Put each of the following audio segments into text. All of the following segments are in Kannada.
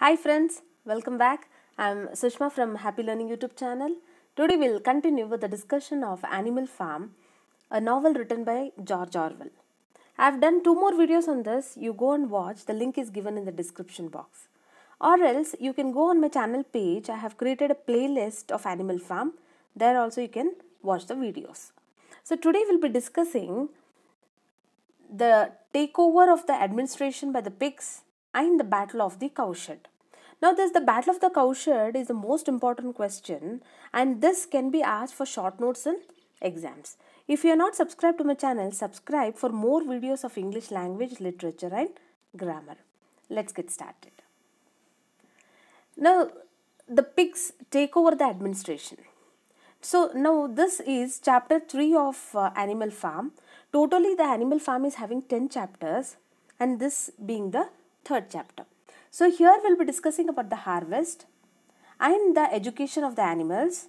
Hi friends, welcome back. I'm Sushma from Happy Learning YouTube channel. Today we'll continue with the discussion of Animal Farm, a novel written by George Orwell. I've done two more videos on this. You go and watch. The link is given in the description box. Or else you can go on my channel page. I have created a playlist of Animal Farm. There also you can watch the videos. So today we'll be discussing the takeover of the administration by the pigs and the Battle of the Cowshed. Now, this the Battle of the Cowshed is the most important question, and this can be asked for short notes in exams. If you are not subscribed to my channel, subscribe for more videos of English language, literature, and grammar. Let's get started. Now, the pigs take over the administration. So, now this is chapter 3 of uh, Animal Farm. Totally, the Animal Farm is having 10 chapters, and this being the third chapter. So here we'll be discussing about the harvest and the education of the animals.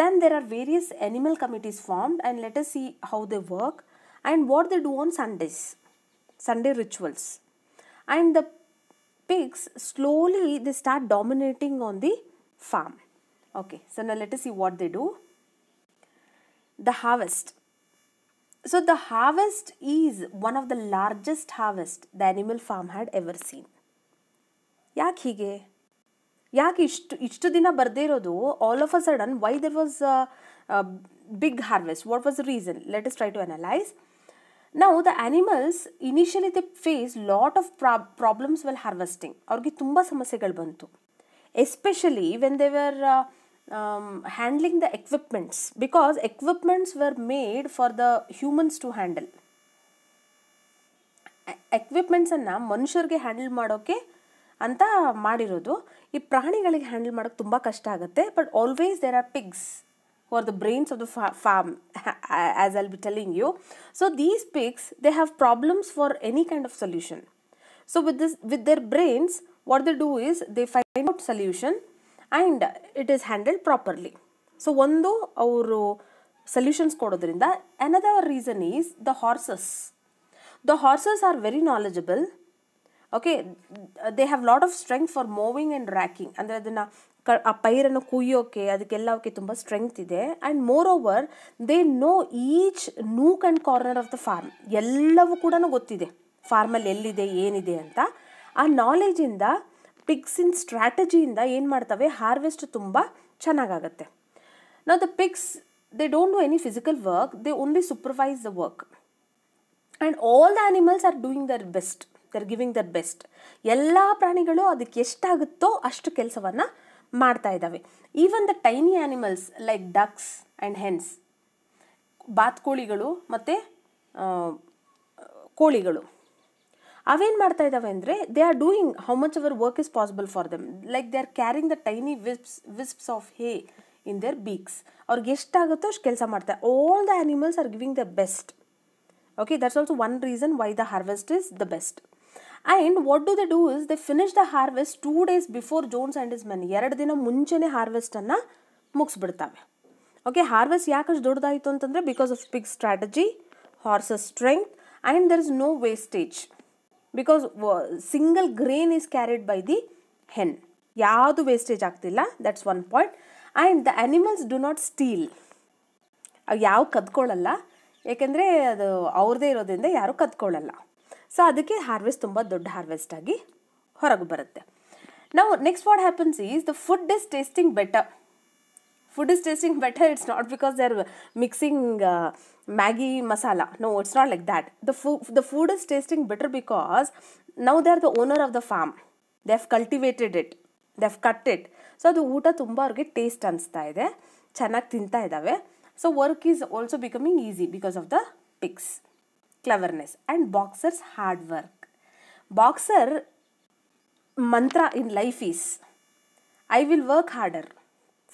Then there are various animal committees formed and let us see how they work and what they do on Sundays, Sunday rituals. And the pigs slowly they start dominating on the farm. Okay, so now let us see what they do. The harvest. So the harvest is one of the largest harvest the animal farm had ever seen. ಯಾಕೆ ಹೀಗೆ ಯಾಕೆ ಇಷ್ಟು ಇಷ್ಟು ದಿನ ಬರದೇ ಇರೋದು all of a sudden why there was big harvest what was reason let is try to analyse ನಾವು the animals initially they face lot of pro problems well harvesting ಅವ್ರಿಗೆ ತುಂಬ ಸಮಸ್ಯೆಗಳು ಬಂತು especially when they were um, handling the equipments because equipments were made for the humans to handle ಎಕ್ವಿಪ್ಮೆಂಟ್ಸನ್ನು ಮನುಷ್ಯರಿಗೆ ಹ್ಯಾಂಡಲ್ ಮಾಡೋಕ್ಕೆ ಅಂತ ಮಾಡಿರೋದು ಈ ಪ್ರಾಣಿಗಳಿಗೆ ಹ್ಯಾಂಡಲ್ ಮಾಡೋಕ್ಕೆ ತುಂಬ ಕಷ್ಟ ಆಗುತ್ತೆ but always there are pigs for the brains of the fa farm as I'll be telling you so these pigs they have problems for any kind of solution so with this with their brains what the do is they find out solution and it is handled properly so ಒಂದು ಅವರು ಸೊಲ್ಯೂಷನ್ಸ್ ಕೊಡೋದ್ರಿಂದ another reason is the horses the horses are very knowledgeable okay they have lot of strength for moving and racking ಅಂದರೆ ಅದನ್ನು ಕ ಆ ಪೈರನ್ನು ಕುಯ್ಯೋಕೆ ಅವಕ್ಕೆ ತುಂಬ ಸ್ಟ್ರೆಂಗ್ತ್ ಇದೆ and moreover they know each nook and corner of the farm ಎಲ್ಲವೂ ಕೂಡ ಗೊತ್ತಿದೆ ಫಾರ್ಮಲ್ಲಿ ಎಲ್ಲಿದೆ ಏನಿದೆ ಅಂತ ಆ ನಾಲೆಜಿಂದ ಇನ್ ಸ್ಟ್ರಾಟಜಿಯಿಂದ ಏನು ಮಾಡ್ತವೆ ಹಾರ್ವೆಸ್ಟ್ ತುಂಬ ಚೆನ್ನಾಗಾಗತ್ತೆ ನಾವು the pigs they don't do any physical work they only supervise the work and all the animals are doing their best they are giving their best ಎಲ್ಲ ಪ್ರಾಣಿಗಳು ಅದಕ್ಕೆ ಎಷ್ಟಾಗುತ್ತೋ ಅಷ್ಟು ಕೆಲಸವನ್ನು ಮಾಡ್ತಾ ಇದ್ದಾವೆ even the tiny animals like ducks and hens ಬಾತ್ಕೋಳಿಗಳು ಮತ್ತು ಕೋಳಿಗಳು ಅವೇನು ಮಾಡ್ತಾ ಇದ್ದಾವೆ ಅಂದರೆ they are doing how much our work is possible for them like they are carrying the tiny ವಿಸ್ಪ್ಸ್ wisps of hay in their beaks ಅವ್ರಿಗೆ ಎಷ್ಟಾಗುತ್ತೋ ಅಷ್ಟು ಕೆಲಸ ಮಾಡ್ತಾರೆ all the animals are giving the best okay that's also one reason why the harvest is the best and what do the do is they finish the harvest two days before Jones and his men ಎರಡು ದಿನ ಮುಂಚೆನೇ ಹಾರ್ವೆಸ್ಟನ್ನು ಮುಗಿಸ್ಬಿಡ್ತಾವೆ ಓಕೆ ಹಾರ್ವೆಸ್ಟ್ ಯಾಕಷ್ಟು ದೊಡ್ಡದಾಯಿತು ಅಂತಂದರೆ because of pig strategy horses strength and there is no wastage because single grain is carried by the hen ಯಾವುದು ವೇಸ್ಟೇಜ್ ಆಗ್ತಿಲ್ಲ that's one point and the animals do not steal ಅವು ಯಾವ ಕದ್ಕೊಳ್ಳಲ್ಲ ಏಕೆಂದರೆ ಅದು ಅವ್ರದ್ದೇ ಇರೋದ್ರಿಂದ ಯಾರೂ ಕದ್ಕೊಳ್ಳಲ್ಲ ಸೊ ಅದಕ್ಕೆ ಹಾರ್ವೆಸ್ಟ್ ತುಂಬ ದೊಡ್ಡ ಹಾರ್ವೆಸ್ಟ್ ಆಗಿ ಹೊರಗೆ ಬರುತ್ತೆ ನಾವು next what happens is the food is tasting better food is tasting better it's not because they are mixing Maggi masala no it's not like that the fu the food is tasting better because now they are the owner of the farm they have cultivated it they have cut it so ಅದು ಊಟ ತುಂಬ ಅವ್ರಿಗೆ ಟೇಸ್ಟ್ ಅನ್ನಿಸ್ತಾ ಇದೆ ಚೆನ್ನಾಗಿ ತಿಂತಾ ಇದ್ದಾವೆ so work is also becoming easy because of the pigs cleverness and Boxer's hard work Boxer mantra in life is I will work harder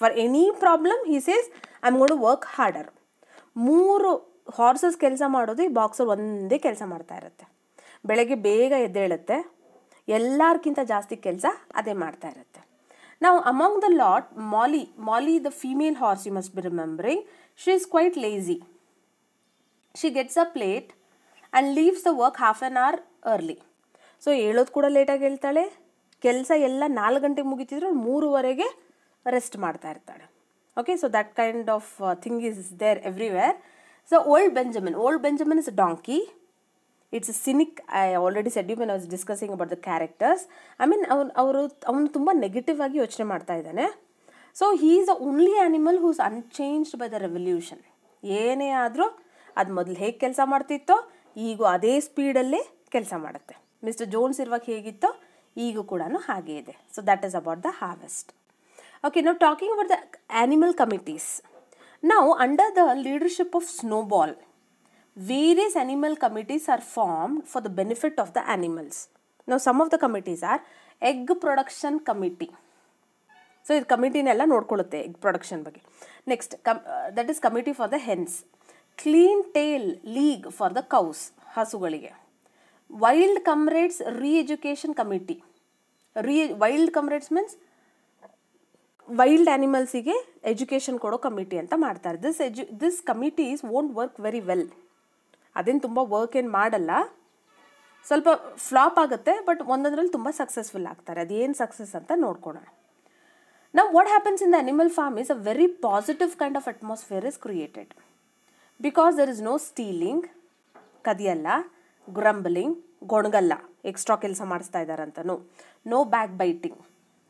for any problem he says I am work harder ಮೂರು ಹಾರ್ಸಸ್ ಕೆಲಸ ಮಾಡೋದು ಈ ಬಾಕ್ಸರ್ ಒಂದೇ ಕೆಲಸ ಮಾಡ್ತಾ ಇರುತ್ತೆ ಬೆಳಗ್ಗೆ ಬೇಗ ಎದ್ದೇಳುತ್ತೆ ಎಲ್ಲರ್ಕಿಂತ ಜಾಸ್ತಿ ಕೆಲಸ ಅದೇ ಮಾಡ್ತಾ ಇರುತ್ತೆ ನಾವು among the lot Mollie Mollie the female horse you must be remembering she is quite lazy she gets a plate and leaves the work half an hour early so ಹೇಳೋದು ಕೂಡ ಲೇಟಾಗಿ ಹೇಳ್ತಾಳೆ ಕೆಲಸ ಎಲ್ಲ ನಾಲ್ಕು ಗಂಟೆಗೆ ಮುಗಿತಿದ್ರು ಮೂರುವರೆಗೆ ರೆಸ್ಟ್ ಮಾಡ್ತಾ ಇರ್ತಾಳೆ okay so that kind of thing is there everywhere so old Benjamin old Benjamin is donkey it's a cynic I already said you men I was discussing about the characters I mean ಅವ್ನು ಅವರು ಅವನು ತುಂಬ ನೆಗೆಟಿವ್ ಆಗಿ ಯೋಚನೆ ಮಾಡ್ತಾ ಇದ್ದಾನೆ so he is a only animal whose unchanged by the revolution ಏನೇ ಆದರೂ ಅದು ಮೊದಲು ಹೇಗೆ ಕೆಲಸ ಮಾಡ್ತಿತ್ತೋ ಈಗೂ ಅದೇ ಸ್ಪೀಡಲ್ಲೇ ಕೆಲಸ ಮಾಡುತ್ತೆ ಮಿಸ್ಟರ್ ಜೋನ್ಸ್ ಇರುವಾಗ ಹೇಗಿತ್ತೋ ಈಗೂ ಕೂಡ ಹಾಗೆ ಇದೆ so that is about the harvest okay now talking about the animal committees now under the leadership of snowball various animal committees are formed for the benefit of the animals now some of the committees are egg production committee so this committee nella nodkolutte egg production bage. next uh, that is committee for the hens clean tail league for the cows hasugalige wild comrades re-education committee Re- wild comrades means wild ಆ್ಯನಿಮಲ್ಸಿಗೆ ಎಜುಕೇಷನ್ ಕೊಡೋ ಕಮಿಟಿ ಅಂತ ಮಾಡ್ತಾರೆ this edu this committee is won't work very well ಅದೇನು ತುಂಬ ವರ್ಕ್ ಏನು ಮಾಡಲ್ಲ ಸ್ವಲ್ಪ ಫ್ಲಾಪ್ ಆಗುತ್ತೆ ಬಟ್ ಒಂದೊಂದ್ರಲ್ಲಿ ತುಂಬ ಸಕ್ಸಸ್ಫುಲ್ ಆಗ್ತಾರೆ ಅದೇನು ಸಕ್ಸಸ್ ಅಂತ ನೋಡ್ಕೊಳೋಣ ನಾವು what happens in the animal farm is a very positive kind of atmosphere is created because there is no stealing ಕದಿಯಲ್ಲ ಗ್ರಂಬಲಿಂಗ್ ಗೊಣಗಲ್ಲ ಎಕ್ಸ್ಟ್ರಾ ಕೆಲಸ ಮಾಡಿಸ್ತಾ ಇದ್ದಾರಂತನೂ no backbiting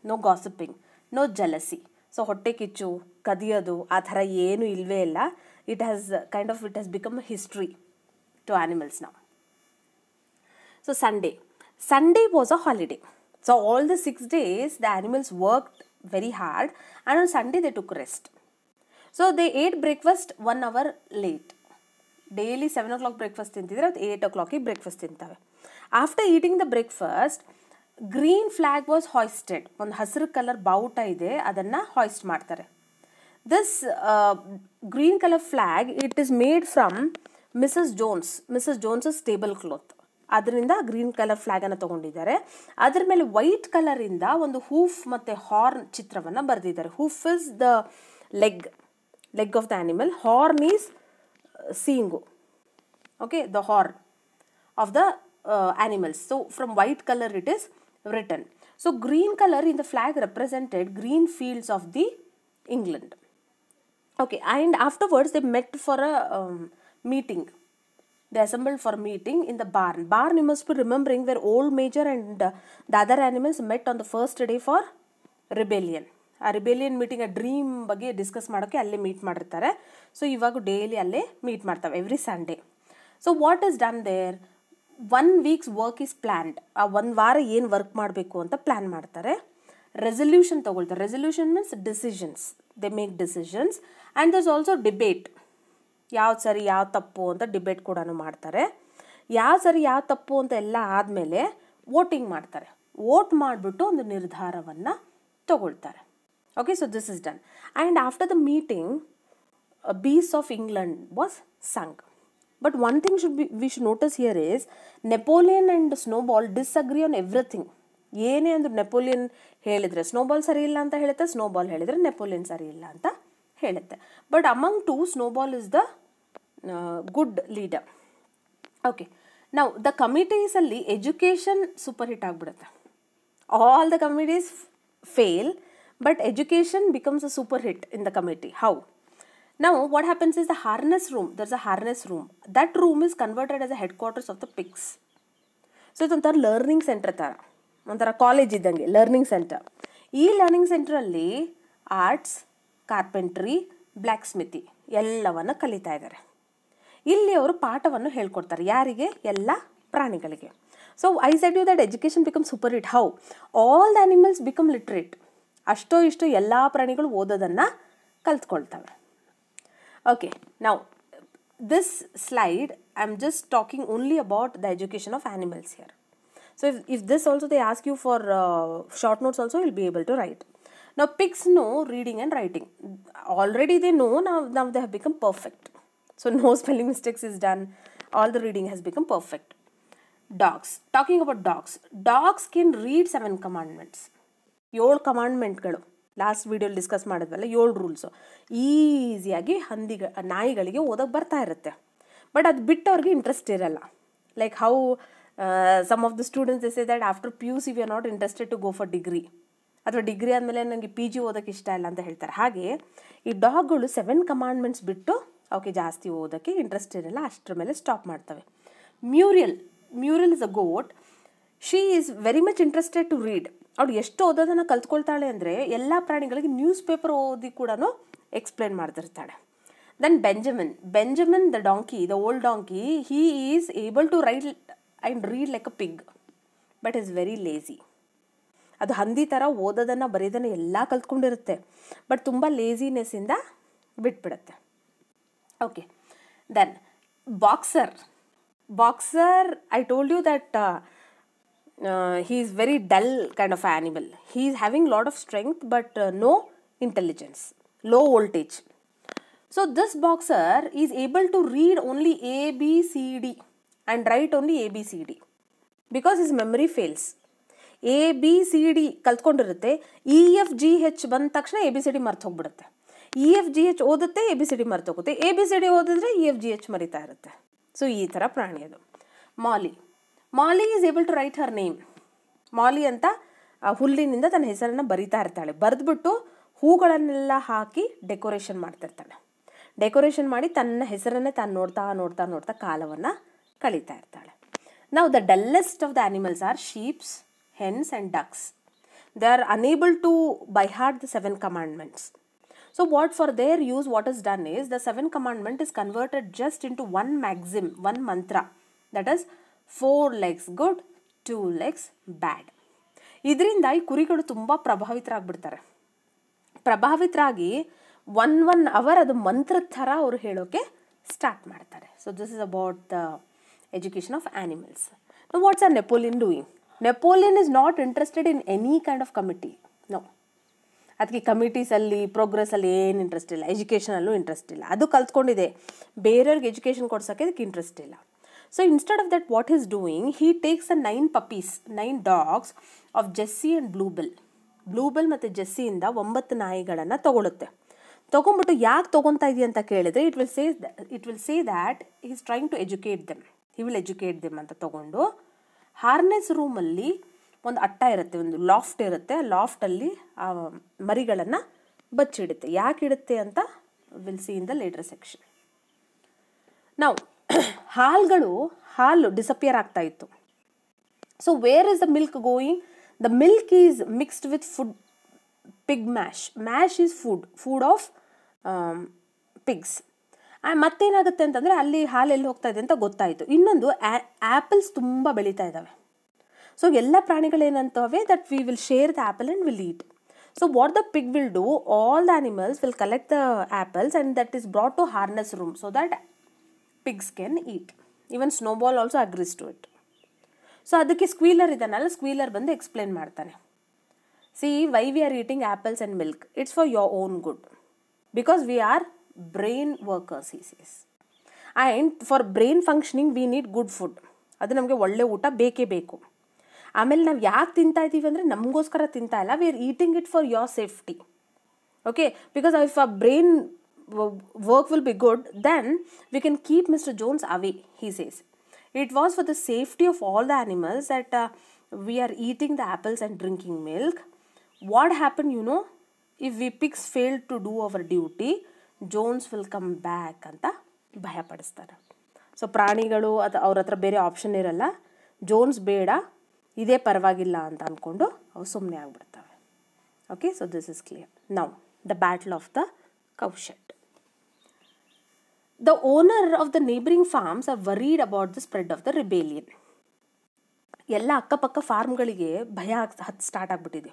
no gossiping no jealousy so ಹೊಟ್ಟೆ ಕಿಚ್ಚು ಕದಿಯೋದು ಆ ಥರ ಏನು ಇಲ್ಲವೇ ಇಲ್ಲ it has kind of it has become history to animals ನಾವು so Sunday Sunday was a holiday so all the six days the animals worked very hard and on Sunday they took rest so they ate breakfast one hour late daily seven o'clock breakfast ತಿಂತಿದ್ರೆ ಅದು ಏಯ್ಟ್ ಓ ಕ್ಲಾಕಿಗೆ ಬ್ರೇಕ್ಫಾಸ್ಟ್ ತಿಂತಾವೆ after eating the breakfast green flag was hoisted ಒಂದು ಹಸಿರು ಕಲರ್ ಬಾವುಟ ಇದೆ ಅದನ್ನು ಹಾಯ್ಸ್ಟ್ ಮಾಡ್ತಾರೆ this green colour flag it is made from Mrs Jones Mrs Jones's table cloth ಅದರಿಂದ ಗ್ರೀನ್ ಕಲರ್ ಫ್ಲ್ಯಾಗನ್ನು ತಗೊಂಡಿದ್ದಾರೆ ಅದರ ಮೇಲೆ ವೈಟ್ ಕಲರಿಂದ ಒಂದು ಹೂಫ್ ಮತ್ತು ಹಾರ್ನ್ ಚಿತ್ರವನ್ನು ಬರೆದಿದ್ದಾರೆ hoof is the leg leg of the animal horn is ಸೀಂಗು okay the horn of the animals so from white colour it is written. So green color in the flag represented green fields of the England. Okay, and afterwards they met for a um, meeting. They assembled for a meeting in the barn. Barn, you must be remembering, where old major and uh, the other animals met on the first day for rebellion A rebellion meeting, a dream, ಬಗ್ಗೆ ಡಿಸ್ಕಸ್ ಮಾಡೋಕ್ಕೆ ಅಲ್ಲೇ ಮೀಟ್ ಮಾಡಿರ್ತಾರೆ ಸೊ ಇವಾಗ ಡೈಲಿ ಅಲ್ಲೇ ಮೀಟ್ ಮಾಡ್ತವೆ every Sunday so what is done one week's work is planned ಆ ಒಂದು ವಾರ ಏನು ವರ್ಕ್ ಮಾಡಬೇಕು ಅಂತ ಪ್ಲ್ಯಾನ್ ಮಾಡ್ತಾರೆ ರೆಸಲ್ಯೂಷನ್ ತೊಗೊಳ್ತಾರೆ resolution means decisions they make decisions and others also debate ಯಾವ ಸರಿ ಯಾವ ತಪ್ಪು ಅಂತ ಡಿಬೇಟ್ ಕೂಡ ಮಾಡ್ತಾರೆ ಯಾವ ಸರಿ ಯಾವ ತಪ್ಪು ಅಂತ ಎಲ್ಲ ಆದಮೇಲೆ ವೋಟಿಂಗ್ ಮಾಡ್ತಾರೆ ವೋಟ್ ಮಾಡಿಬಿಟ್ಟು ಒಂದು ನಿರ್ಧಾರವನ್ನು ತಗೊಳ್ತಾರೆ okay so this is done and after the meeting Beasts of England was sung but one thing should be we should notice here is Napoleon and Snowball disagree on everything ಏನೇ ಅಂದ್ರೆ ನೆಪೋಲಿಯನ್ ಹೇಳಿದರೆ ಸ್ನೋಬಾಲ್ ಸರಿ ಇಲ್ಲ ಅಂತ ಹೇಳುತ್ತೆ ಸ್ನೋಬಾಲ್ ಹೇಳಿದರೆ ನೆಪೋಲಿಯನ್ ಸರಿ ಇಲ್ಲ ಅಂತ ಹೇಳುತ್ತೆ but among two Snowball is the good leader okay ನಾವು ದ ಕಮಿಟೀಸಲ್ಲಿ ಎಜುಕೇಷನ್ ಸೂಪರ್ ಹಿಟ್ ಆಗಿಬಿಡುತ್ತೆ all the committees fail but education becomes a super hit in the committee how ನಾವು Now what happens is the harness room, there's harness room that room room converted as as headquarters of the pigs so ಇದೊಂಥರ ಲರ್ನಿಂಗ್ ಸೆಂಟರ್ ಥರ ಒಂಥರ ಕಾಲೇಜ್ ಇದ್ದಂಗೆ ಲರ್ನಿಂಗ್ ಸೆಂಟರ್ ಈ ಲರ್ನಿಂಗ್ ಸೆಂಟ್ರಲ್ಲಿ ಆರ್ಟ್ಸ್ ಕಾರ್ಪೆಂಟ್ರಿ ಬ್ಲ್ಯಾಕ್ ಸ್ಮಿತಿ ಎಲ್ಲವನ್ನು ಕಲಿತಾ ಇದ್ದಾರೆ ಇಲ್ಲಿ ಅವರು ಪಾಠವನ್ನು ಹೇಳ್ಕೊಡ್ತಾರೆ ಯಾರಿಗೆ ಎಲ್ಲ ಪ್ರಾಣಿಗಳಿಗೆ so I said you that education become super hit how all the animals become literate ಅಷ್ಟೋ ಇಷ್ಟೋ ಎಲ್ಲ ಪ್ರಾಣಿಗಳು ಓದೋದನ್ನು ಕಲಿತ್ಕೊಳ್ತವೆ Okay, now this slide I am just talking only about the education of animals here. So if, if this also they ask you for uh, short notes also you will be able to write. Now pigs know reading and writing. Already they know now, now they have become perfect. So no spelling mistakes is done. All the reading has become perfect. Dogs. Talking about dogs. Dogs can read seven commandments. Your commandment, ಕಮಾಂಡ್ಮೆಂಟ್ಗಳು ಲಾಸ್ಟ್ ವೀಡಿಯೋಲಿ ಡಿಸ್ಕಸ್ ಮಾಡಿದ್ವಲ್ಲ ಏಳು ರೂಲ್ಸು ಈಸಿಯಾಗಿ ಹಂದಿ ನಾಯಿಗಳಿಗೆ ಓದೋಕೆ ಬರ್ತಾ ಇರುತ್ತೆ ಬಟ್ ಅದು ಬಿಟ್ಟವ್ರಿಗೆ ಇಂಟ್ರೆಸ್ಟ್ ಇರಲ್ಲ like how some of the students as that after P U C we are not interested to go for degree ಅಥವಾ ಡಿಗ್ರಿ ಆದಮೇಲೆ ನನಗೆ ಪಿ ಜಿ ಓದೋಕ್ಕೆ ಇಷ್ಟ ಇಲ್ಲ ಅಂತ ಹೇಳ್ತಾರೆ ಹಾಗೆ ಈ ಡಾಗ್ಗಳು ಸೆವೆನ್ ಕಮಾಂಡ್ಮೆಂಟ್ಸ್ ಬಿಟ್ಟು ಅವಕ್ಕೆ ಜಾಸ್ತಿ ಓದೋಕ್ಕೆ ಇಂಟ್ರೆಸ್ಟ್ ಇರಲ್ಲ ಅಷ್ಟರ ಮೇಲೆ ಸ್ಟಾಪ್ ಮಾಡ್ತವೆ Muriel Muriel is a goat she is very much interested to read ಅವಳು ಎಷ್ಟು ಓದೋದನ್ನು ಕಲ್ತ್ಕೊಳ್ತಾಳೆ ಅಂದರೆ ಎಲ್ಲ ಪ್ರಾಣಿಗಳಿಗೆ ನ್ಯೂಸ್ ಪೇಪರ್ ಓದಿ ಕೂಡ ಎಕ್ಸ್ಪ್ಲೇನ್ ಮಾಡ್ತಿರ್ತಾಳೆ then Benjamin Benjamin the donkey the old donkey he is able to write and read like a pig but is very lazy ಅದು ಹಂದಿ ಥರ ಓದೋದನ್ನು ಬರೆಯೋದನ್ನು ಎಲ್ಲ ಕಲ್ತ್ಕೊಂಡಿರುತ್ತೆ ಬಟ್ ತುಂಬ ಲೇಝಿನೆಸ್ಸಿಂದ ಬಿಟ್ಬಿಡುತ್ತೆ okay then Boxer Boxer I told you that he is very dull kind of animal is having lot of strength but no intelligence low voltage so this Boxer is able to read only A B C D and write only A B C D because his memory fails A B C D ಕಲ್ತ್ಕೊಂಡಿರುತ್ತೆ ಇ ಎಫ್ ಜಿ ಹೆಚ್ ಬಂದ ತಕ್ಷಣ ಎ ಬಿ ಸಿ ಡಿ ಮರೆತು ಹೋಗಿಬಿಡುತ್ತೆ E e, F G H ಓದುತ್ತೆ ಎ ಬಿ ಸಿ ಡಿ ಮರೆತೋಗುತ್ತೆ ಎ ಬಿ ಸಿ ಡಿ ಓದಿದ್ರೆ ಇ ಎಫ್ ಜಿ ಎಚ್ ಮರಿತಾ ಇರುತ್ತೆ ಸೊ ಈ ಥರ ಪ್ರಾಣಿ ಅದು Mollie Mollie is able to write her name ಮಾಲಿ ಅಂತ ಹುಲ್ಲಿನಿಂದ ತನ್ನ ಹೆಸರನ್ನು ಬರಿತಾ ಇರ್ತಾಳೆ ಬರೆದ್ಬಿಟ್ಟು ಹೂಗಳನ್ನೆಲ್ಲ ಹಾಕಿ ಡೆಕೋರೇಷನ್ ಮಾಡ್ತಿರ್ತಾಳೆ ಡೆಕೋರೇಷನ್ ಮಾಡಿ ತನ್ನ ಹೆಸರನ್ನೇ ತಾನು ನೋಡ್ತಾ ನೋಡ್ತಾ ನೋಡ್ತಾ ಕಾಲವನ್ನು ಕಳೀತಾ ಇರ್ತಾಳೆ ನಾವು the dullest of the animals are sheeps hens and ducks they are unable to by heart the seven commandments so what for their use what is done is the seven commandment is converted just into one maxim one mantra that is four legs good two legs bad ಇದರಿಂದ ಈ ಕುರಿಗಳು ತುಂಬ ಪ್ರಭಾವಿತರಾಗ್ಬಿಡ್ತಾರೆ ಪ್ರಭಾವಿತರಾಗಿ ಒನ್ ಒನ್ ಅವರ್ ಅದು ಮಂತ್ರ ಥರ ಅವರು ಹೇಳೋಕ್ಕೆ ಸ್ಟಾರ್ಟ್ ಮಾಡ್ತಾರೆ so this is about the education of animals no what's are Napoleon doing Napoleon is not interested in any kind of committee no ಅದಕ್ಕೆ ಕಮಿಟೀಸಲ್ಲಿ ಪ್ರೋಗ್ರೆಸ್ಸಲ್ಲಿ ಏನು ಇಂಟ್ರೆಸ್ಟ್ ಇಲ್ಲ ಎಜುಕೇಷನಲ್ಲೂ ಇಂಟ್ರೆಸ್ಟ್ ಇಲ್ಲ ಅದು ಕಲ್ತ್ಕೊಂಡಿದೆ ಬೇರೆಯವ್ರಿಗೆ ಎಜುಕೇಷನ್ ಕೊಡ್ಸೋಕ್ಕೆ ಅದಕ್ಕೆ ಇಂಟ್ರೆಸ್ಟ್ ಇಲ್ಲ So instead of that, what he's doing, he takes the nine puppies, nine dogs of Jessie and Bluebell. Bluebell ಮತ್ತು ಜೆಸ್ಸಿಯಿಂದ ಒಂಬತ್ತು ನಾಯಿಗಳನ್ನು ತಗೊಳುತ್ತೆ ತೊಗೊಂಬಿಟ್ಟು ಯಾಕೆ ತೊಗೊತಾ ಇದೆಯಾ ಅಂತ ಕೇಳಿದರೆ it will say it will say that is trying to educate them he will educate them ಅಂತ ತೊಗೊಂಡು ಹಾರ್ನೆಸ್ ರೂಮಲ್ಲಿ ಒಂದು ಅಟ್ಟ ಇರುತ್ತೆ ಒಂದು ಲಾಫ್ಟ್ ಇರುತ್ತೆ ಆ ಲಾಫ್ಟಲ್ಲಿ ಆ ಮರಿಗಳನ್ನು ಬಚ್ಚಿಡುತ್ತೆ ಯಾಕೆ ಇಡುತ್ತೆ ಅಂತ will see in the later section ನಾವು ಹಾಲುಗಳು ಹಾಲು ಡಿಸಪಿಯರ್ ಆಗ್ತಾ ಇತ್ತು so where is the milk going the milk is mixed with food pig mash mash is food food of pigs ಮತ್ತೇನಾಗುತ್ತೆ ಅಂತಂದರೆ ಅಲ್ಲಿ ಎಲ್ಲಿ ಹೋಗ್ತಾ ಇದೆ ಅಂತ ಗೊತ್ತಾಯಿತು ಇನ್ನೊಂದು ಆ್ಯಪಲ್ಸ್ ತುಂಬ ಬೆಳೀತಾ ಇದ್ದಾವೆ ಸೊ ಎಲ್ಲ ಪ್ರಾಣಿಗಳೇನಂತವೆ that we will share the apple and will eat so what the pig will do all the animals will collect the apples and that is brought to harness room so that pigs can eat even Snowball also agrees to it so ಅದಕ್ಕೆ ಸ್ಕ್ವೀಲರ್ ಇದನ್ನಲ್ಲ ಸ್ಕ್ವೀಲರ್ ಬಂದು ಎಕ್ಸ್ಪ್ಲೇನ್ ಮಾಡ್ತಾನೆ see why we are eating apples and milk it's for your own good because we are brain workers ಈ ಸೀಸ್ and for brain functioning we need good food ಅದು ನಮಗೆ ಒಳ್ಳೆ ಊಟ ಬೇಕೇ ಬೇಕು ಆಮೇಲೆ ನಾವು ಯಾಕೆ ತಿಂತಾ ಇದ್ದೀವಿ ಅಂದರೆ ನಮಗೋಸ್ಕರ ತಿಂತಾ ಇಲ್ಲ we are eating it for your safety okay because if a brain work will be good, then we can keep Mr. Jones away, he says. It was for the safety of all the animals that uh, we are eating the apples and drinking milk. What happened, you know, if we pigs fail to do our duty, duty Jones will come back ಅಂತ prani ಸೊ ಪ್ರಾಣಿಗಳು ಅದು ಅವ್ರ ಹತ್ರ ಬೇರೆ ಆಪ್ಷನ್ ಇರಲ್ಲ ಜೋನ್ಸ್ ಬೇಡ ಇದೇ ಪರವಾಗಿಲ್ಲ ಅಂತ ಅಂದ್ಕೊಂಡು ಅವು ಸುಮ್ಮನೆ ಆಗ್ಬಿಡ್ತವೆ okay so this is clear now the battle of the cowshed The owner of the neighboring farms are worried about the spread of the rebellion. ಎಲ್ಲ ಅಕ್ಕಪಕ್ಕ ಫಾರ್ಮ್ಗಳಿಗೆ ಭಯ ಹತ್ತು ಸ್ಟಾರ್ಟ್ ಆಗಿಬಿಟ್ಟಿದೆ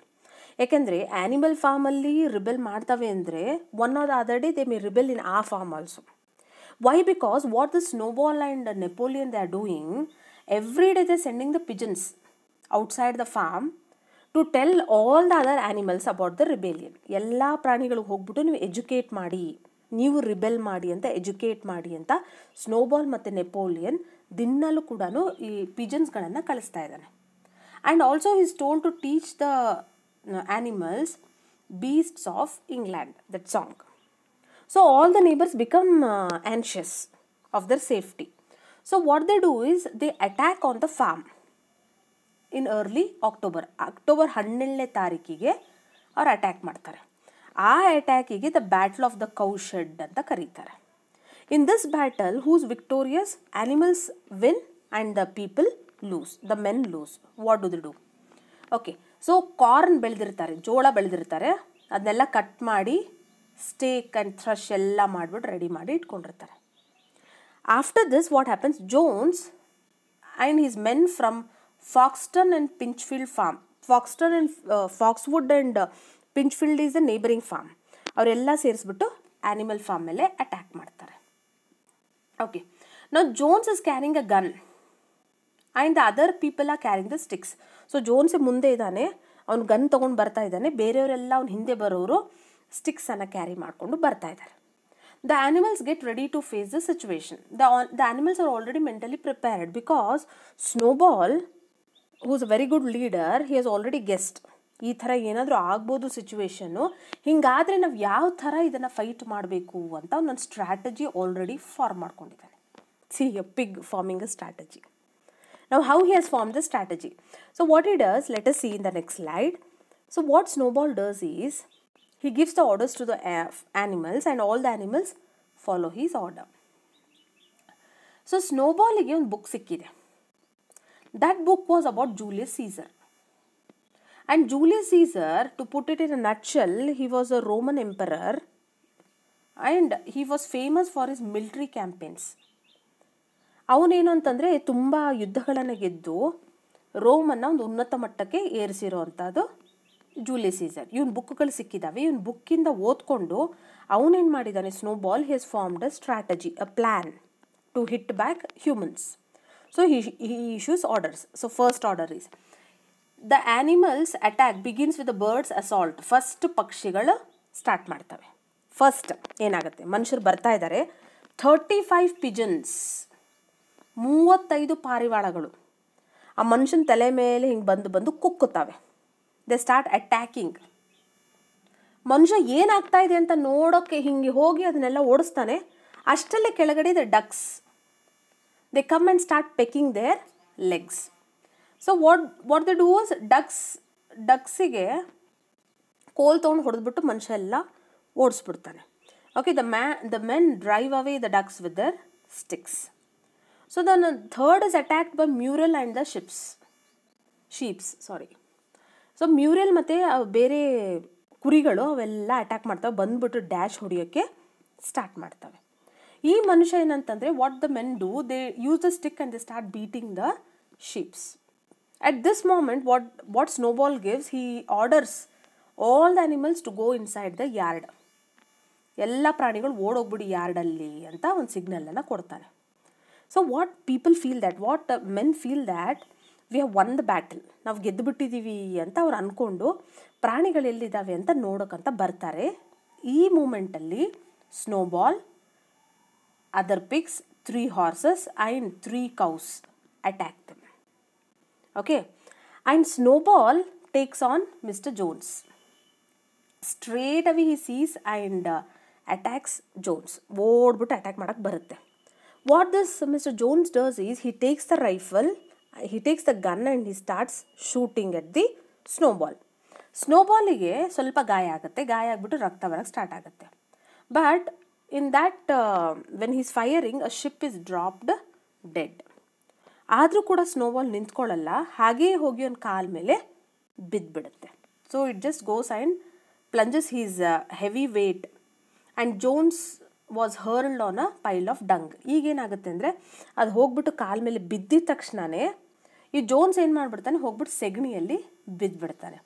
ಯಾಕೆಂದರೆ ಆ್ಯನಿಮಲ್ ಫಾರ್ಮಲ್ಲಿ ರಿಬೆಲ್ ಮಾಡ್ತವೆ ಅಂದರೆ one or other day they may rebel in a farm also why because what the Snowball and Napoleon they are doing every day they sending the pigeons outside the farm to tell all the other animals about the rebellion ಎಲ್ಲ ಪ್ರಾಣಿಗಳಿಗೆ ಹೋಗ್ಬಿಟ್ಟು ನೀವು ಎಜುಕೇಟ್ ಮಾಡಿ ನೀವು ರಿಬೆಲ್ ಮಾಡಿ ಅಂತ ಎಜುಕೇಟ್ ಮಾಡಿ ಅಂತ ಸ್ನೋಬಾಲ್ ಮತ್ತು ನೆಪೋಲಿಯನ್ ದಿನಲ್ಲೂ ಕೂಡ ಈ ಪಿಜನ್ಸ್ಗಳನ್ನು ಕಳಿಸ್ತಾ ಇದ್ದಾನೆ and also is told to teach the animals beasts of England that song so all the neighbours become anxious of their safety so what they do is they attack on the farm in early October October ಹನ್ನೆರಡನೇ ತಾರೀಕಿಗೆ ಅವ್ರು ಅಟ್ಯಾಕ್ ಮಾಡ್ತಾರೆ ಆ ಅಟ್ಯಾಕಿಗೆ the battle of the cow ಅಂತ ಕರೀತಾರೆ in this battle who's victorious animals win and the people lose the men lose what do the do okay so corn ಬೆಳೆದಿರ್ತಾರೆ ಜೋಳ ಬೆಳೆದಿರ್ತಾರೆ ಅದನ್ನೆಲ್ಲ ಕಟ್ ಮಾಡಿ ಸ್ಟೇಕ್ ಆ್ಯಂಡ್ ಥ್ರಶ್ ಎಲ್ಲ ಮಾಡಿಬಿಟ್ಟು ರೆಡಿ ಮಾಡಿ ಇಟ್ಕೊಂಡಿರ್ತಾರೆ after this what happens Jones and his men from Foxton and Pinchfield farm Foxton and Foxwood and Pinchfield is the neighbouring farm ಅವರೆಲ್ಲ ಸೇರಿಸ್ಬಿಟ್ಟು ಆ್ಯನಿಮಲ್ ಫಾರ್ಮ್ ಮೇಲೆ ಅಟ್ಯಾಕ್ ಮಾಡ್ತಾರೆ ಓಕೆ ನಾವು Jones is carrying a gun and the other people are carrying the sticks so Jones ಮುಂದೆ ಇದ್ದಾನೆ ಅವ್ನು ಗನ್ ತೊಗೊಂಡು ಬರ್ತಾ ಇದ್ದಾನೆ ಬೇರೆಯವರೆಲ್ಲ ಅವ್ನು ಹಿಂದೆ ಬರೋರು ಸ್ಟಿಕ್ಸನ್ನು ಕ್ಯಾರಿ ಮಾಡಿಕೊಂಡು ಬರ್ತಾ ಇದ್ದಾರೆ the animals get ready to face the situation the the animals are already mentally prepared because Snowball is a very good leader he has already guessed ಈ ಥರ ಏನಾದರೂ ಆಗ್ಬೋದು ಸಿಚುವೇಶನ್ನು ಹಿಂಗಾದರೆ ನಾವು ಯಾವ ಥರ ಇದನ್ನು ಫೈಟ್ ಮಾಡಬೇಕು ಅಂತ ನನ್ನ ಸ್ಟ್ರಾಟಜಿ ಆಲ್ರೆಡಿ ಫಾರ್ಮ್ ಮಾಡ್ಕೊಂಡಿದ್ದಾನೆ see a pig farming a strategy ನಾವು how he has form the strategy so what he does let us see in the next slide so what Snowball does is he gives the orders to the animals and all the animals follow his order so ಸ್ನೋಬಾಲಿಗೆ ಒಂದು ಬುಕ್ ಸಿಕ್ಕಿದೆ that book was about Julius Caesar and Julius Caesar to put it in a nutshell, he was a Roman emperor and he was famous for his military campaigns ಅವನೇನು ಅಂತಂದರೆ ತುಂಬ ಯುದ್ಧಗಳನ್ನು ಗೆದ್ದು ರೋಮನ್ನು ಒಂದು ಉನ್ನತ ಮಟ್ಟಕ್ಕೆ ಏರಿಸಿರೋ ಅಂಥದ್ದು ಜೂಲಿ ಸೀಸರ್ ಇವನ್ ಬುಕ್ಗಳು ಸಿಕ್ಕಿದ್ದಾವೆ ಇವನ್ ಬುಕ್ಕಿಂದ ಓದ್ಕೊಂಡು ಅವನೇನು ಮಾಡಿದ್ದಾನೆ Snowball has formed a strategy a plan to hit back humans so he he issues orders so first order is the animals attack begins with the birds assault first ಪಕ್ಷಿಗಳು ಸ್ಟಾರ್ಟ್ ಮಾಡ್ತವೆ ಫಸ್ಟ್ ಏನಾಗುತ್ತೆ ಮನುಷ್ಯರು ಬರ್ತಾ ಇದ್ದಾರೆ ಥರ್ಟಿ ಫೈವ್ ಪಿಜನ್ಸ್ ಮೂವತ್ತೈದು ಪಾರಿವಾಳಗಳು ಆ ಮನುಷ್ಯನ ತಲೆ ಮೇಲೆ ಹಿಂಗೆ ಬಂದು ಬಂದು ಕುಕ್ಕುತ್ತವೆ ದೆ ಸ್ಟಾರ್ಟ್ ಅಟ್ಯಾಕಿಂಗ್ ಮನುಷ್ಯ ಏನಾಗ್ತಾ ಇದೆ ಅಂತ ನೋಡೋಕ್ಕೆ ಹಿಂಗೆ ಹೋಗಿ ಅದನ್ನೆಲ್ಲ ಓಡಿಸ್ತಾನೆ ಅಷ್ಟಲ್ಲೇ ಕೆಳಗಡೆ ಇದೆ ducks they come and start pecking their legs so what what the do was ducks ಡಕ್ಸಿಗೆ ಕೋಲ್ ತೊಗೊಂಡು ಹೊಡೆದ್ಬಿಟ್ಟು ಮನುಷ್ಯ ಎಲ್ಲ ಓಡಿಸ್ಬಿಡ್ತಾನೆ okay the man the men drive away the ducks with their sticks so then third is attack by Muriel and the ships sheeps sorry so Muriel ಮತ್ತು ಬೇರೆ ಕುರಿಗಳು ಅವೆಲ್ಲ ಅಟ್ಯಾಕ್ ಮಾಡ್ತವೆ ಬಂದ್ಬಿಟ್ಟು ಡ್ಯಾಶ್ ಹೊಡಿಯೋಕ್ಕೆ ಸ್ಟಾರ್ಟ್ ಮಾಡ್ತವೆ ಈ ಮನುಷ್ಯ ಏನಂತಂದರೆ what the men do they use the stick and they start beating the sheeps At this moment, what, what Snowball gives, he orders all the animals to go inside the yard ಎಲ್ಲ ಪ್ರಾಣಿಗಳು ಓಡೋಗ್ಬಿಡಿ ಯಾರ್ಡಲ್ಲಿ ಅಂತ ಒಂದು ಸಿಗ್ನಲನ್ನು ಕೊಡ್ತಾರೆ so what people feel that what men feel that we have won the battle ನಾವು ಗೆದ್ದುಬಿಟ್ಟಿದ್ದೀವಿ ಅಂತ ಅವ್ರು ಅಂದ್ಕೊಂಡು ಪ್ರಾಣಿಗಳು ಎಲ್ಲಿದ್ದಾವೆ ಅಂತ ನೋಡೋಕ್ಕಂತ ಬರ್ತಾರೆ ಈ ಮೂಮೆಂಟಲ್ಲಿ Snowball other pigs three horses and three cows attack them okay and snowball takes on mr jones straight away he sees and attacks Jones ಓಡ್ಬಿಟ್ಟು ಅಟ್ಯಾಕ್ ಮಾಡೋಕ್ಕೆ ಬರುತ್ತೆ what this Mister Jones does is he takes the rifle he takes the gun and he starts shooting at the Snowball ಸ್ನೋಬಾಲಿಗೆ ಸ್ವಲ್ಪ ಗಾಯ ಆಗುತ್ತೆ ಗಾಯ ಆಗಿಬಿಟ್ಟು ರಕ್ತ ಬರೋಕ್ಕೆ ಸ್ಟಾರ್ಟ್ ಆಗುತ್ತೆ but in that when his firing a ship is dropped dead ಆದರೂ ಕೂಡ ಸ್ನೋಬಾಲ್ ನಿಂತ್ಕೊಳ್ಳಲ್ಲ ಹಾಗೆಯೇ ಹೋಗಿ ಒಂದು ಕಾಲ್ ಮೇಲೆ ಬಿದ್ದುಬಿಡುತ್ತೆ so it just goes and plunges his heavy weight and Jones was hurled on a pile of dung ಈಗೇನಾಗುತ್ತೆ ಅಂದರೆ ಅದು ಹೋಗ್ಬಿಟ್ಟು ಕಾಲ ಮೇಲೆ ಬಿದ್ದಿದ ತಕ್ಷಣವೇ ಈ ಜೋನ್ಸ್ ಏನು ಮಾಡಿಬಿಡ್ತಾನೆ ಹೋಗ್ಬಿಟ್ಟು ಸೆಗಣಿಯಲ್ಲಿ ಬಿದ್ದುಬಿಡ್ತಾನೆ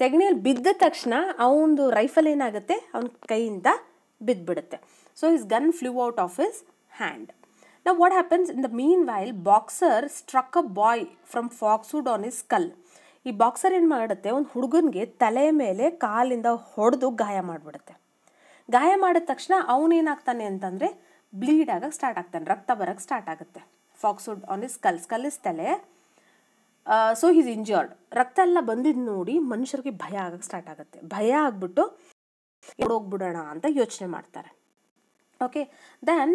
ಸೆಗಣಿಯಲ್ಲಿ ಬಿದ್ದ ತಕ್ಷಣ ಅವನದು ರೈಫಲ್ ಏನಾಗುತ್ತೆ ಅವನ ಕೈಯಿಂದ ಬಿದ್ದುಬಿಡುತ್ತೆ so his gun flew out of his hand what what in in mean meanwhile Boxer struck a boy from Foxwood on his skull ಈ ಬಾಕ್ಸರ್ ಏನು ಮಾಡುತ್ತೆ ಒಂದು ಹುಡುಗನಿಗೆ ತಲೆ ಮೇಲೆ ಕಾಲಿಂದ ಹೊಡೆದು ಗಾಯ ಮಾಡಿಬಿಡುತ್ತೆ ಗಾಯ ಮಾಡಿದ ತಕ್ಷಣ ಅವನೇನಾಗ್ತಾನೆ ಅಂತಂದರೆ ಬ್ಲೀಡ್ ಆಗಕ್ಕೆ ಸ್ಟಾರ್ಟ್ ಆಗ್ತಾನೆ ರಕ್ತ ಬರೋಕ್ಕೆ ಸ್ಟಾರ್ಟ್ ಆಗುತ್ತೆ Foxwood on his skull skull is ತಲೆ ಸೊ ಹೀಸ್ ಇಂಜರ್ಡ್ ರಕ್ತ ಎಲ್ಲ ಬಂದಿದ್ದು ನೋಡಿ ಮನುಷ್ಯರಿಗೆ ಭಯ ಆಗಕ್ಕೆ ಸ್ಟಾರ್ಟ್ ಆಗುತ್ತೆ ಭಯ ಆಗಿಬಿಟ್ಟು ಓಡೋಗ್ಬಿಡೋಣ ಅಂತ ಯೋಚನೆ ಮಾಡ್ತಾರೆ okay then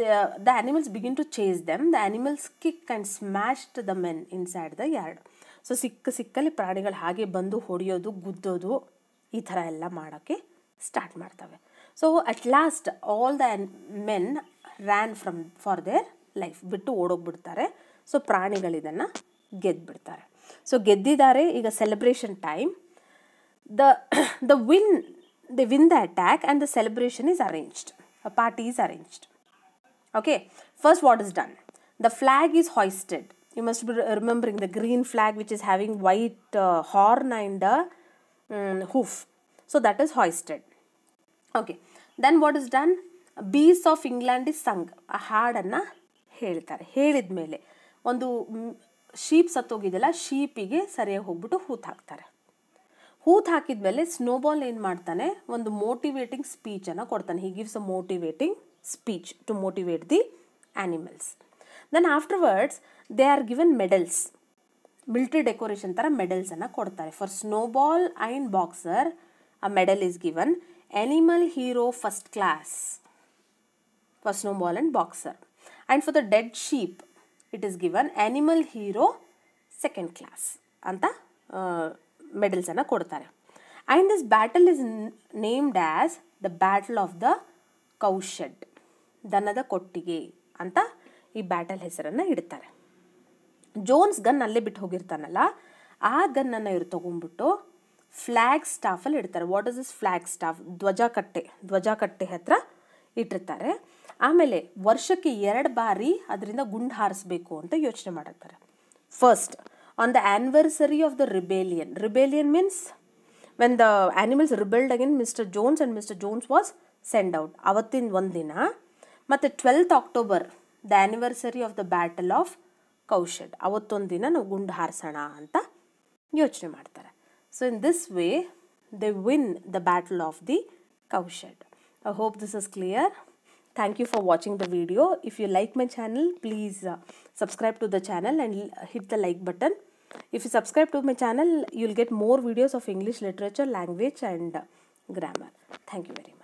the the begin to chase them the the kick and smashed the men men inside the yard so ಸಿಕ್ಕ ಸಿಕ್ಕಲ್ಲಿ ಪ್ರಾಣಿಗಳು ಹಾಗೆ ಬಂದು ಹೊಡೆಯೋದು ಗುದ್ದೋದು ಈ ಥರ ಎಲ್ಲ ಮಾಡೋಕ್ಕೆ ಸ್ಟಾರ್ಟ್ ಮಾಡ್ತವೆ so at last all the men ran from for their life ಬಿಟ್ಟು ಓಡೋಗ್ಬಿಡ್ತಾರೆ ಸೊ ಪ್ರಾಣಿಗಳಿದನ್ನು ಗೆದ್ದುಬಿಡ್ತಾರೆ ಸೊ ಗೆದ್ದಿದ್ದಾರೆ ಈಗ celebration time the the win the win the attack and the celebration is arranged a party is arranged. Okay, first what is done? The flag is hoisted. You must be remembering the green flag which is having white uh, horn and a um, hoof. So that is hoisted. Okay, then what is done? of England is sung. A hard anna ಹೇಳ್ತಾರೆ ಹೇಳಿದ ಮೇಲೆ ಒಂದು ಶೀಪ್ ಸತ್ತೋಗಿದೆಯಲ್ಲ ಶೀಪಿಗೆ ಸರಿಯಾಗಿ ಹೋಗ್ಬಿಟ್ಟು ಹೂತು ಹಾಕ್ತಾರೆ ಹೂತು ಹಾಕಿದ್ಮೇಲೆ ಸ್ನೋಬಾಲ್ ಏನು ಮಾಡ್ತಾನೆ ಒಂದು ಮೋಟಿವೇಟಿಂಗ್ ಸ್ಪೀಚನ್ನು ಕೊಡ್ತಾನೆ he gives a motivating speech to motivate the animals then afterwards they are given medals military decoration ಥರ ಮೆಡಲ್ಸನ್ನು ಕೊಡ್ತಾರೆ for Snowball and Boxer a medal is given animal hero first class for Snowball and Boxer and for the dead sheep it is given animal hero second class ಅಂತ ಮೆಡಲ್ಸನ್ನು ಕೊಡ್ತಾರೆ and this battle is named as the battle of the cowshed ದನದ ಕೊಟ್ಟಿಗೆ ಅಂತ ಈ ಬ್ಯಾಟಲ್ ಹೆಸರನ್ನು ಇಡ್ತಾರೆ ಜೋನ್ಸ್ ಗನ್ ಅಲ್ಲೇ ಬಿಟ್ಟು ಹೋಗಿರ್ತಾನಲ್ಲ ಆ ಗನ್ನನ್ನು ಇವ್ರು ತೊಗೊಂಡ್ಬಿಟ್ಟು ಫ್ಲ್ಯಾಗ್ ಸ್ಟಾಫಲ್ಲಿ ಇಡ್ತಾರೆ what is is flag staff ಧ್ವಜ ಕಟ್ಟೆ ಧ್ವಜ ಕಟ್ಟೆ ಹತ್ರ ಇಟ್ಟಿರ್ತಾರೆ ಆಮೇಲೆ ವರ್ಷಕ್ಕೆ ಎರಡು ಬಾರಿ ಅದರಿಂದ ಗುಂಡು ಹಾರಿಸ್ಬೇಕು ಅಂತ ಯೋಚನೆ ಮಾಡಿರ್ತಾರೆ first on the anniversary of the rebellion rebellion means when the animals rebelled against mr jones and mr jones was sent out avattin ondina matte 12th october the anniversary of the battle of kaushad avatton dina nu gund harasana anta yochane maartare so in this way they win the battle of the kaushad i hope this is clear Thank you for watching the video. If you like my channel, please uh, subscribe to the channel and hit the like button. If you subscribe to my channel, you'll get more videos of English literature, language and uh, grammar. Thank you very much.